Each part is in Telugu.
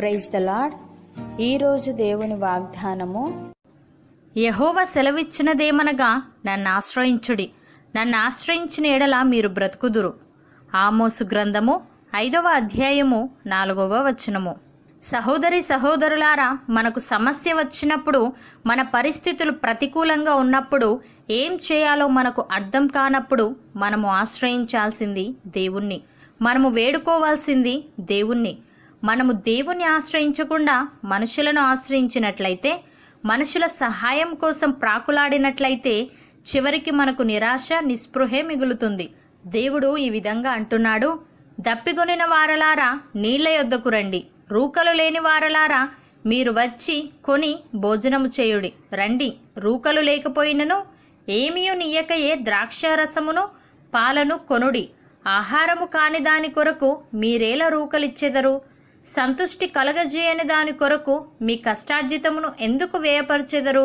ప్రైజ్ ద లాడ్ ఈరోజు దేవుని వాగ్దానము యహోవ సెలవిచ్చినదేమనగా నన్ను ఆశ్రయించుడి నన్ను ఆశ్రయించిన ఎడల మీరు బ్రతుకుదురు ఆమోసు గ్రంథము ఐదవ అధ్యాయము నాలుగవ వచనము సహోదరి సహోదరులారా మనకు సమస్య వచ్చినప్పుడు మన పరిస్థితులు ప్రతికూలంగా ఉన్నప్పుడు ఏం చేయాలో మనకు అర్థం కానప్పుడు మనము ఆశ్రయించాల్సింది దేవుణ్ణి మనము వేడుకోవాల్సింది దేవుణ్ణి మనము దేవుణ్ణి ఆశ్రయించకుండా మనుషులను ఆశ్రయించినట్లయితే మనుషుల సహాయం కోసం ప్రాకులాడినట్లయితే చివరికి మనకు నిరాశ నిస్పృహే మిగులుతుంది దేవుడు ఈ విధంగా అంటున్నాడు దప్పిగొనిన వారలారా నీళ్ల యొద్దకు రండి రూకలు లేని వారలారా మీరు వచ్చి కొని భోజనము చేయుడి రండి రూకలు లేకపోయినను ఏమియు ద్రాక్ష రసమును పాలను కొనుడి ఆహారము కాని దాని కొరకు మీరేలా రూకలిచ్చెదరు సంతుష్టి కలగజేయని దాని కొరకు మీ కష్టార్జితమును ఎందుకు వ్యయపరచెదరు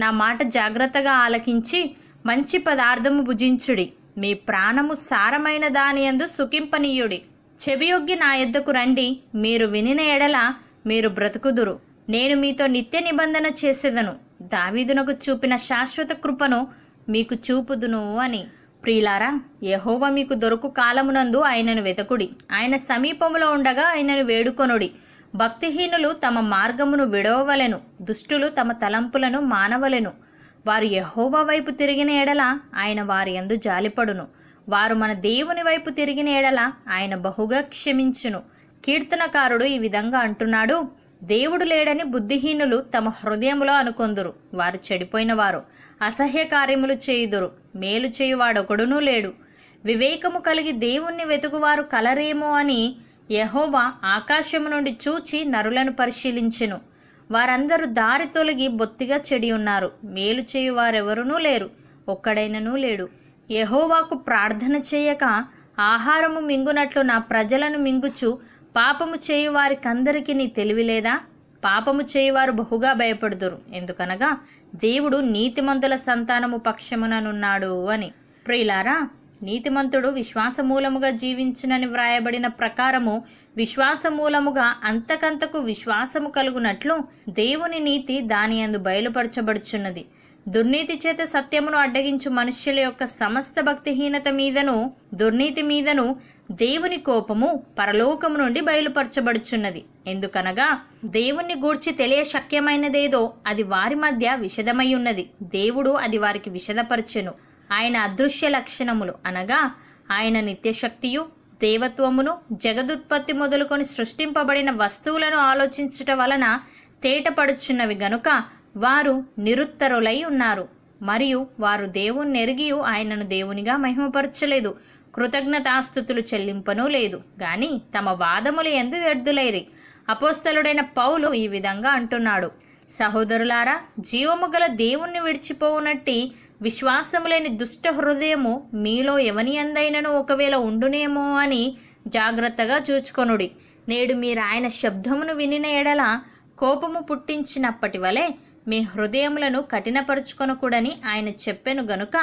నా మాట జాగ్రత్తగా ఆలకించి మంచి పదార్థము భుజించుడి మీ ప్రాణము సారమైన దాని ఎందు సుఖింపనీయుడి చెవియొగ్గి నా ఎద్దకు రండి మీరు వినిన ఎడల మీరు బ్రతుకుదురు నేను మీతో నిత్య నిబంధన చేసేదను దావీదునకు చూపిన శాశ్వత కృపను మీకు చూపుదును అని ప్రియులారా యహోవ మీకు దొరకు కాలమునందు ఆయనను వెతకుడి ఆయన సమీపంలో ఉండగా ఆయనను వేడుకొనుడి భక్తిహీనులు తమ మార్గమును విడవలెను దుష్టులు తమ తలంపులను మానవలెను వారు యహోవ వైపు తిరిగిన ఎడల ఆయన వారి యందు జాలిపడును వారు మన దేవుని వైపు తిరిగిన ఎడల ఆయన బహుగా క్షమించును కీర్తనకారుడు ఈ విధంగా అంటున్నాడు దేవుడు లేడని బుద్ధిహీనులు తమ హృదయములో అనుకొందురు వారు చెడిపోయిన వారు అసహ్య కార్యములు చేయుదురు మేలు చేయువాడొకడునూ లేడు వివేకము కలిగి దేవుణ్ణి వెతుకువారు కలరేమో అని యహోవా ఆకాశము నుండి చూచి నరులను పరిశీలించెను వారందరూ దారి తొలగి బొత్తిగా చెడి ఉన్నారు మేలు చేయువారెవరునూ లేరు ఒక్కడైననూ లేడు యహోవాకు ప్రార్థన చేయక ఆహారము మింగునట్లు నా ప్రజలను మింగుచు పాపము వారికి అందరికీ నీ తెలివి లేదా పాపము చేయువారు బహుగా భయపడుదురు ఎందుకనగా దేవుడు నీతిమంతుల సంతానము పక్షముననున్నాడు అని ప్రియులారా నీతిమంతుడు విశ్వాసమూలముగా జీవించునని వ్రాయబడిన ప్రకారము విశ్వాసమూలముగా అంతకంతకు విశ్వాసము కలుగునట్లు దేవుని నీతి దాని అందు బయలుపరచబడుచున్నది దుర్నీతి చేత సత్యమును అడ్డగించు మనుష్యుల యొక్క సమస్త భక్తిహీనత మీదను దుర్నీతి మీదను దేవుని కోపము పరలోకము నుండి బయలుపరచబడుచున్నది ఎందుకనగా దేవుణ్ణి గూర్చి తెలియ శక్యమైనదేదో అది వారి మధ్య విషదమై ఉన్నది దేవుడు అది వారికి విషదపరచెను ఆయన అదృశ్య లక్షణములు అనగా ఆయన నిత్యశక్తియు దేవత్వమును జగదుత్పత్తి మొదలుకొని సృష్టింపబడిన వస్తువులను ఆలోచించుట వలన తేటపడుచున్నవి గనుక వారు నిరుత్తరులై ఉన్నారు మరియు వారు దేవుణ్ణి ఎరిగి ఆయనను దేవునిగా మహిమపరచలేదు కృతజ్ఞతాస్థుతులు చెల్లింపనూ లేదు గాని తమ వాదములు ఎందు వ్యర్థులైరి అపోస్తలుడైన పౌలు ఈ విధంగా అంటున్నాడు సహోదరులారా జీవము గల దేవుణ్ణి విడిచిపోవునట్టి విశ్వాసములేని దుష్ట హృదయము మీలో ఎవని ఎందైనను ఒకవేళ ఉండునేమో అని జాగ్రత్తగా చూచుకొనుడి నేడు మీరు ఆయన శబ్దమును వినిన ఎడల కోపము పుట్టించినప్పటి వలె మీ హృదయములను కఠినపరుచుకొనకూడని ఆయన చెప్పెను గనుక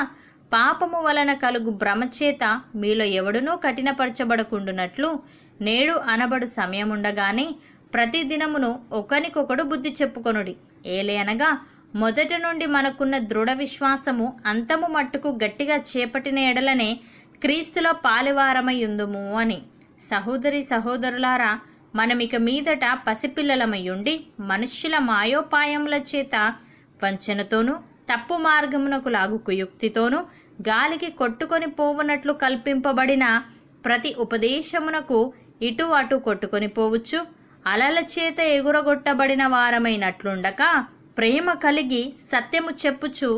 పాపము వలన కలుగు భ్రమచేత మీలో ఎవడునూ కఠినపరచబడకుండునట్లు నేడు అనబడు సమయముండగానే ప్రతి దినమును ఒకనికొకడు బుద్ధి చెప్పుకొనుడి ఏలే అనగా మొదటి నుండి మనకున్న దృఢ విశ్వాసము అంతము మట్టుకు గట్టిగా చేపట్టిన ఎడలనే క్రీస్తులో పాలివారమయ్యుందుము అని సహోదరి సహోదరులారా మనమిక మీదట పసిపిల్లలమయ్యుండి మనుష్యుల మాయోపాయముల చేత వంచనతోనూ తప్పు మార్గమునకు లాగుకు యుక్తితోనూ గాలికి కొట్టుకొని పోవునట్లు కల్పింపబడిన ప్రతి ఉపదేశమునకు ఇటు అటు కొట్టుకొని పోవచ్చు అలల చేత ఎగురగొట్టబడిన వారమైనట్లుండక ప్రేమ కలిగి సత్యము చెప్పుచు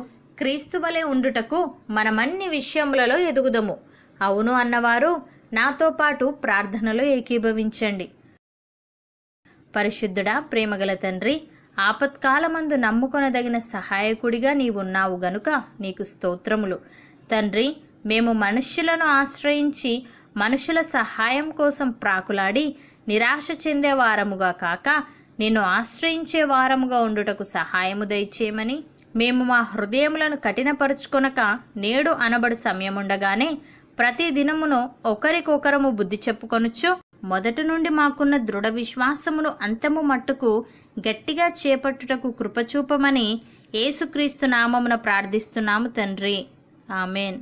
క్రీస్తువలే ఉండుటకు మనమన్ని విషయములలో ఎదుగుదము అవును అన్నవారు నాతో పాటు ప్రార్థనలో ఏకీభవించండి పరిశుద్ధుడా ప్రేమగల తండ్రి ఆపత్కాలమందు నమ్ముకొనదగిన సహాయకుడిగా నీవున్నావు గనుక నీకు స్తోత్రములు తండ్రి మేము మనుష్యులను ఆశ్రయించి మనుషుల సహాయం కోసం ప్రాకులాడి నిరాశ చెందే వారముగా కాక నిన్ను ఆశ్రయించే వారముగా ఉండుటకు సహాయము దయచేయమని మేము మా హృదయములను కఠినపరుచుకొనక నేడు అనబడు సమయముండగానే ప్రతి దినమును ఒకరికొకరము బుద్ధి చెప్పుకొనుచు మొదటి నుండి మాకున్న దృఢ విశ్వాసమును అంతము మట్టుకు గట్టిగా చేపట్టుటకు కృపచూపమని ఏసుక్రీస్తు నామమున ప్రార్థిస్తున్నాము తండ్రి ఆమెన్